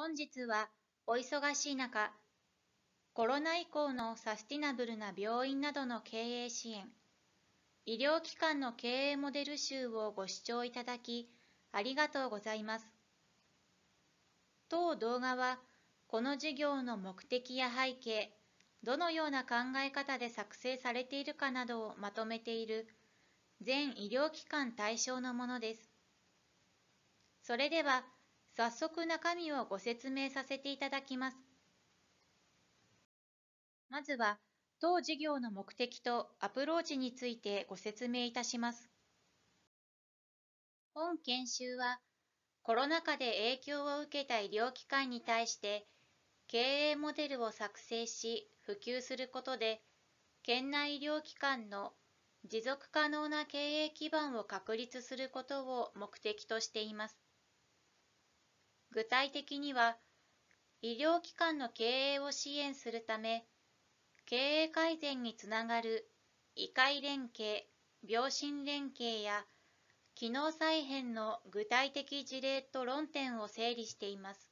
本日はお忙しい中、コロナ以降のサスティナブルな病院などの経営支援、医療機関の経営モデル集をご視聴いただき、ありがとうございます。当動画は、この授業の目的や背景、どのような考え方で作成されているかなどをまとめている、全医療機関対象のものです。それでは、早速中身をご説明させていただきます。まずは、当事業の目的とアプローチについてご説明いたします。本研修は、コロナ禍で影響を受けた医療機関に対して、経営モデルを作成し普及することで、県内医療機関の持続可能な経営基盤を確立することを目的としています。具体的には、医療機関の経営を支援するため、経営改善につながる医会連携、病診連携や機能再編の具体的事例と論点を整理しています。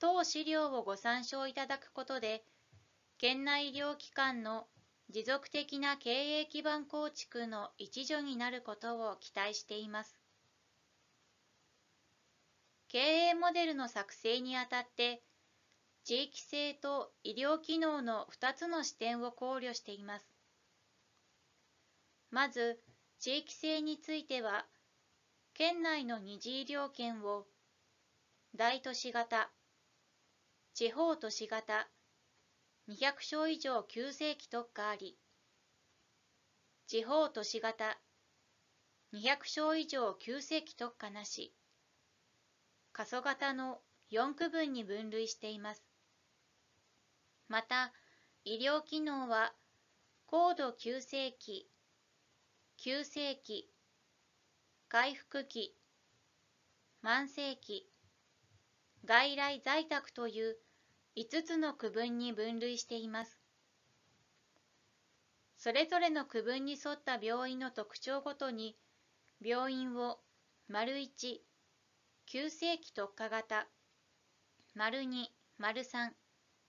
当資料をご参照いただくことで、県内医療機関の持続的な経営基盤構築の一助になることを期待しています。経営モデルの作成にあたって地域性と医療機能の2つの視点を考慮しています。まず、地域性については、県内の二次医療圏を大都市型、地方都市型、200床以上急性期特化あり、地方都市型、200床以上急性期特化なし過疎型の4区分に分類しています。また、医療機能は高度急性期、急性期、回復期、慢性期、外来在宅という5つの区分に分類しています。それぞれの区分に沿った病院の特徴ごとに、病院を丸1、急性期特化型丸2丸3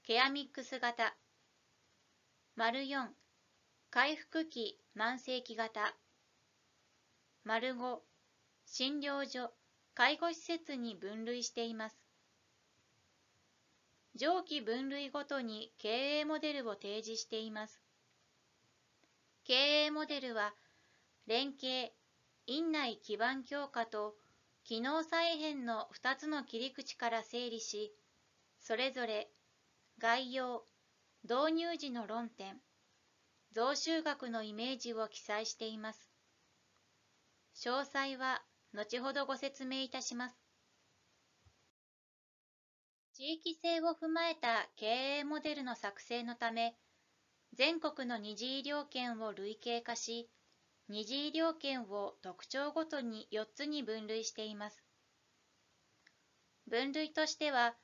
ケアミックス型丸4回復期慢性期型丸5診療所介護施設に分類しています上記分類ごとに経営モデルを提示しています経営モデルは連携院内基盤強化と機能再編の2つの切り口から整理し、それぞれ概要、導入時の論点、増収額のイメージを記載しています。詳細は後ほどご説明いたします。地域性を踏まえた経営モデルの作成のため、全国の二次医療圏を類型化し、二次医療圏を特徴ごとに4つに分類しています。分類としては、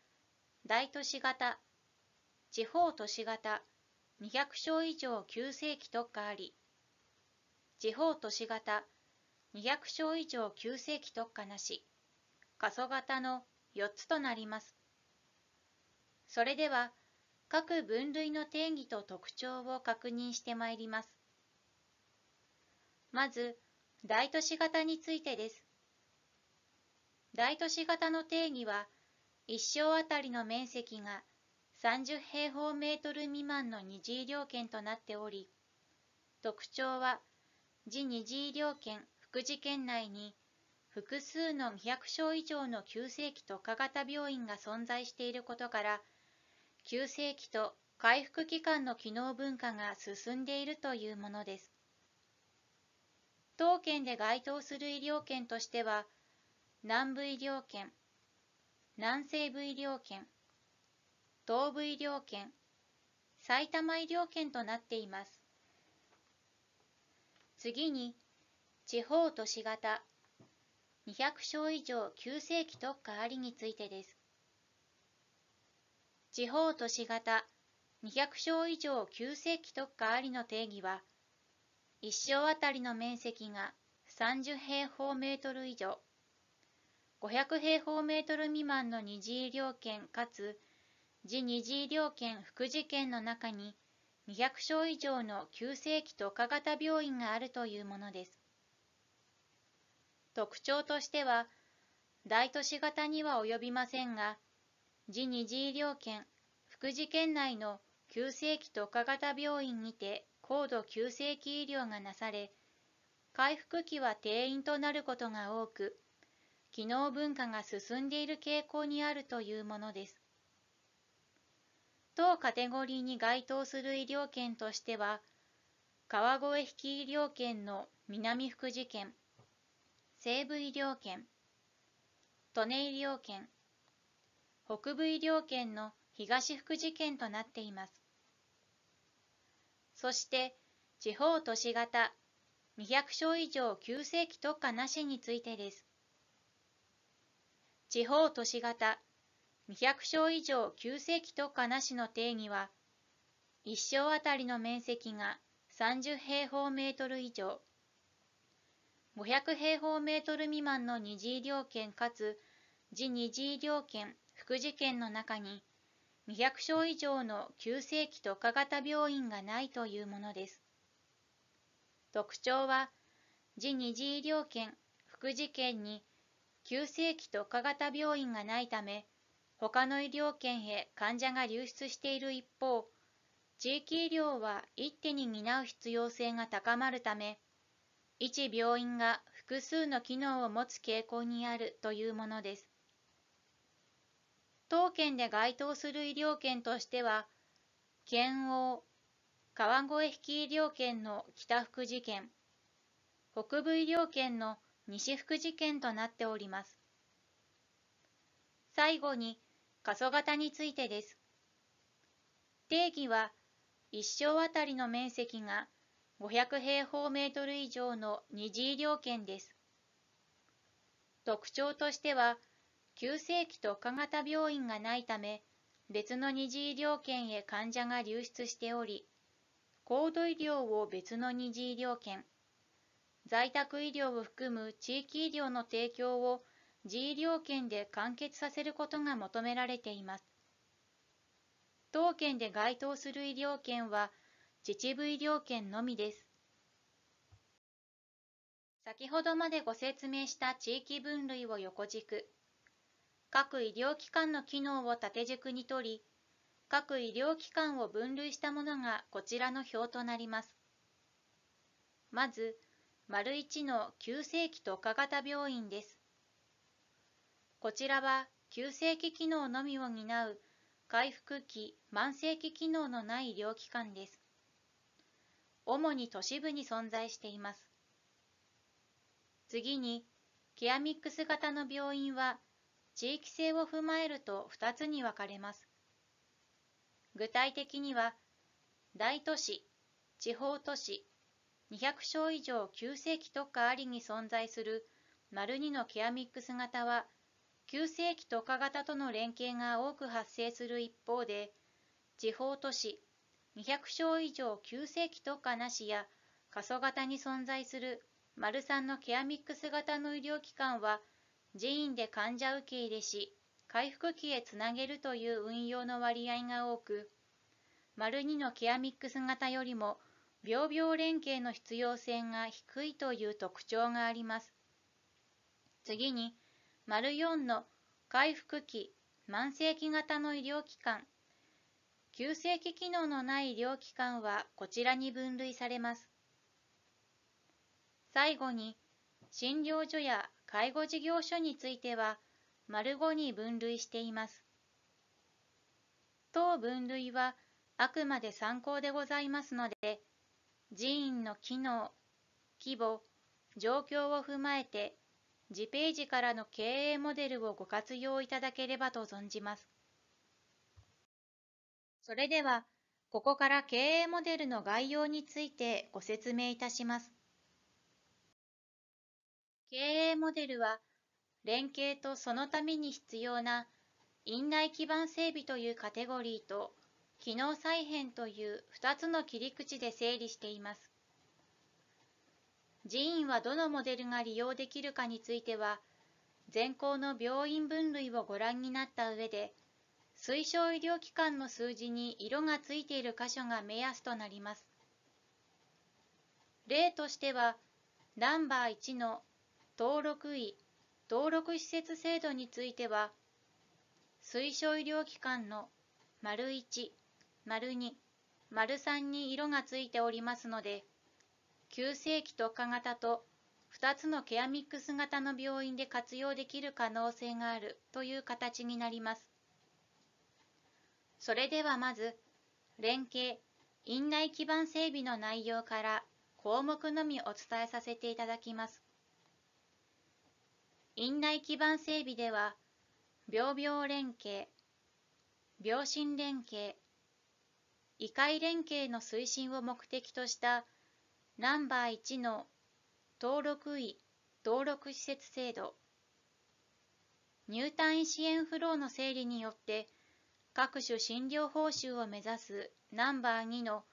大都市型、地方都市型、200床以上急性期特化あり、地方都市型、200床以上急性期特化なし、過疎型の4つとなります。それでは、各分類の定義と特徴を確認してまいります。まず、大都市型についてです。大都市型の定義は、一生あたりの面積が30平方メートル未満の二次医療圏となっており、特徴は、次二次医療圏福祉圏内に複数の200床以上の急性期特化型病院が存在していることから、急性期と回復期間の機能分化が進んでいるというものです。当県で該当する医療圏としては、南部医療圏、南西部医療圏、東部医療圏、埼玉医療圏となっています。次に、地方都市型200床以上急性期特化ありについてです。地方都市型200床以上急性期特化ありの定義は、1生あたりの面積が30平方メートル以上、500平方メートル未満の二次医療圏かつ次二次医療圏副次圏の中に200床以上の急性期特化型病院があるというものです。特徴としては、大都市型には及びませんが、次二次医療圏副次圏内の急性期特化型病院にて高度急性期医療がなされ、回復期は定員となることが多く、機能文化が進んでいる傾向にあるというものです。当カテゴリーに該当する医療圏としては、川越引き医療圏の南福寺県、西部医療圏、利根医療圏、北部医療圏の東福寺県となっています。そして地方都市型200床以上急性期特化なしについてです。地方都市型200床以上急性期特化なしの定義は、1床あたりの面積が30平方メートル以上、500平方メートル未満の二次医療圏かつ自二次医療圏、副次圏の中に、200床以上の急性期特化型病院がないというものです。特徴は、次二次医療圏、副次圏に急性期特化型病院がないため、他の医療圏へ患者が流出している一方、地域医療は一手に担う必要性が高まるため、一病院が複数の機能を持つ傾向にあるというものです。当県で該当する医療圏としては、県央、川越引き医療圏の北福寺県、北部医療圏の西福寺県となっております。最後に、過疎型についてです。定義は、一生あたりの面積が500平方メートル以上の二次医療圏です。特徴としては、急性期と化型病院がないため、別の二次医療圏へ患者が流出しており、高度医療を別の二次医療圏、在宅医療を含む地域医療の提供を自医療圏で完結させることが求められています。当圏で該当する医療圏は秩父医療圏のみです。先ほどまでご説明した地域分類を横軸。各医療機関の機能を縦軸にとり、各医療機関を分類したものがこちらの表となります。まず、丸1の急性期特化型病院です。こちらは急性期機能のみを担う回復期・慢性期機能のない医療機関です。主に都市部に存在しています。次に、ケアミックス型の病院は地域性を踏まえると2つに分かれます。具体的には、大都市、地方都市、200床以上急性期特化ありに存在する丸2のケアミックス型は、急性期特化型との連携が多く発生する一方で、地方都市、200床以上急性期特化なしや過疎型に存在する丸3のケアミックス型の医療機関は寺院で患者受け入れし、回復期へつなげるという運用の割合が多く、丸2のケアミックス型よりも、病病連携の必要性が低いという特徴があります。次に、丸4の回復期、慢性期型の医療機関、急性期機能のない医療機関はこちらに分類されます。最後に、診療所や介護事業所については、丸5に分類しています。当分類はあくまで参考でございますので、寺院の機能、規模、状況を踏まえて、次ページからの経営モデルをご活用いただければと存じます。それでは、ここから経営モデルの概要についてご説明いたします。経営モデルは、連携とそのために必要な院内基盤整備というカテゴリーと、機能再編という2つの切り口で整理しています。寺院はどのモデルが利用できるかについては、全校の病院分類をご覧になった上で、推奨医療機関の数字に色がついている箇所が目安となります。例としては、ナンバー1の登録医登録施設制度については推奨医療機関の丸1丸2丸3に色がついておりますので急性期特化型と2つのケアミックス型の病院で活用できる可能性があるという形になります。それではまず、連携、院内基盤整備の内容から項目のみお伝えさせていただきます。院内基盤整備では、病病連携、病診連携、医会連携の推進を目的としたナンバー1の登録医登録施設制度、入退院支援フローの整理によって各種診療報酬を目指すナンバー2の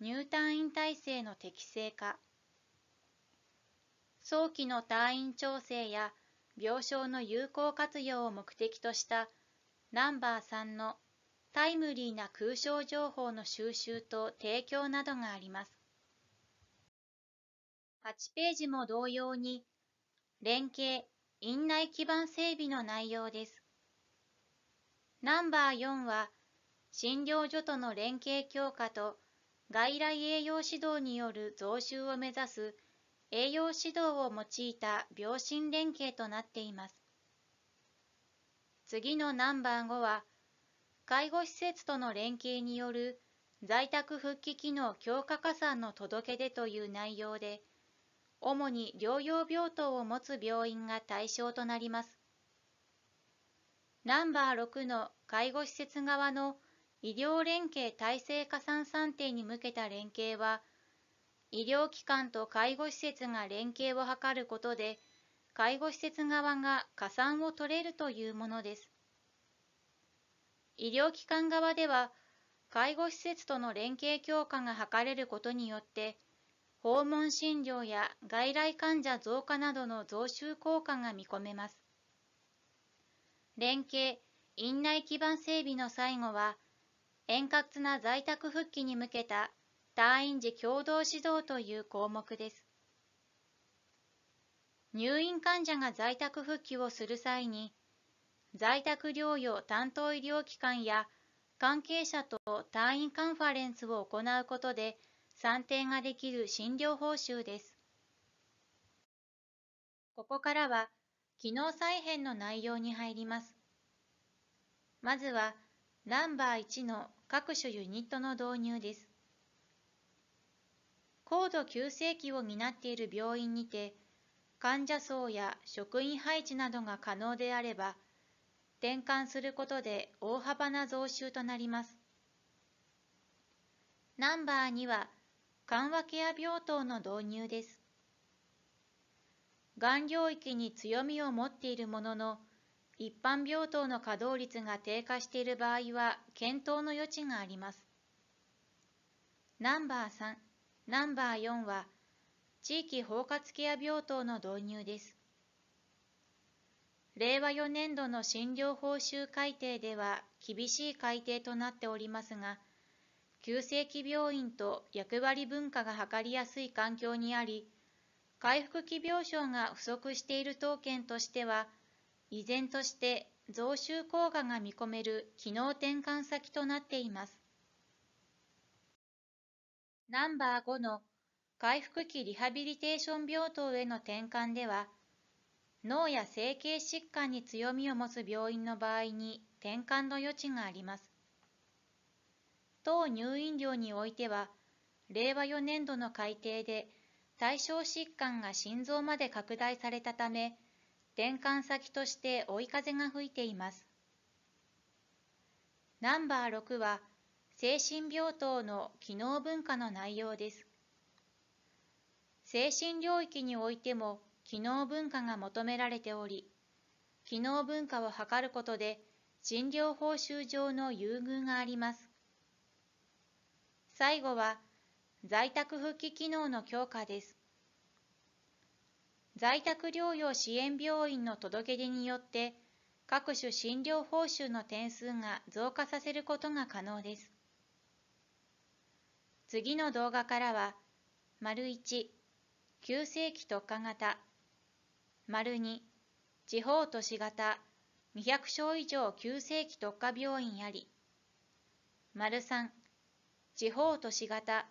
入退院体制の適正化、早期の退院調整や病床の有効活用を目的としたナンバー3のタイムリーな空床情報の収集と提供などがあります。8ページも同様に、連携、院内基盤整備の内容です。ナンバー4は、診療所との連携強化と外来栄養指導による増収を目指す栄養指導を用いた病診連携となっています。次のナンバー5は、介護施設との連携による在宅復帰機能強化加算の届け出という内容で、主に療養病棟を持つ病院が対象となります。ナンバー6の介護施設側の医療連携体制加算算定に向けた連携は、医療機関と介護施設が連携を図ることで、介護施設側が加算を取れるというものです。医療機関側では、介護施設との連携強化が図れることによって、訪問診療や外来患者増加などの増収効果が見込めます。連携、院内基盤整備の最後は、円滑な在宅復帰に向けた退院時共同指導という項目です。入院患者が在宅復帰をする際に、在宅療養担当医療機関や関係者と退院カンファレンスを行うことで算定ができる診療報酬です。ここからは、機能再編の内容に入ります。まずは、ナンバー1の各種ユニットの導入です。高度急性期を担っている病院にて、患者層や職員配置などが可能であれば、転換することで大幅な増収となります。ナンバー2は、緩和ケア病棟の導入です。がん領域に強みを持っているものの、一般病棟の稼働率が低下している場合は検討の余地があります。ナンバー3ナンバー4は、地域包括ケア病棟の導入です。令和4年度の診療報酬改定では厳しい改定となっておりますが、急性期病院と役割分化が図りやすい環境にあり、回復期病床が不足している当県としては、依然として増収効果が見込める機能転換先となっています。ナンバー5の回復期リハビリテーション病棟への転換では、脳や整形疾患に強みを持つ病院の場合に転換の余地があります。当入院料においては、令和4年度の改定で対象疾患が心臓まで拡大されたため、転換先として追い風が吹いています。ナンバー6は、精神病棟の機能文化の内容です。精神領域においても機能文化が求められており、機能文化を図ることで診療報酬上の優遇があります。最後は、在宅復帰機能の強化です。在宅療養支援病院の届け出によって、各種診療報酬の点数が増加させることが可能です。次の動画からは、丸1、旧世紀特化型、丸2、地方都市型、200床以上急性期特化病院あり。丸3、地方都市型、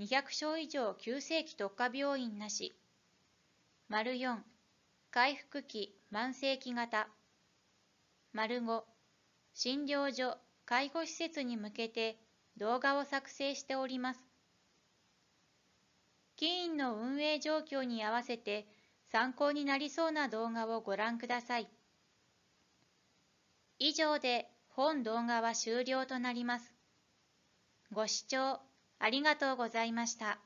200床以上急性期特化病院なし。丸4、回復期慢性期型。丸5、診療所、介護施設に向けて動画を作成しております。議員の運営状況に合わせて参考になりそうな動画をご覧ください。以上で本動画は終了となります。ご視聴ありがとうございました。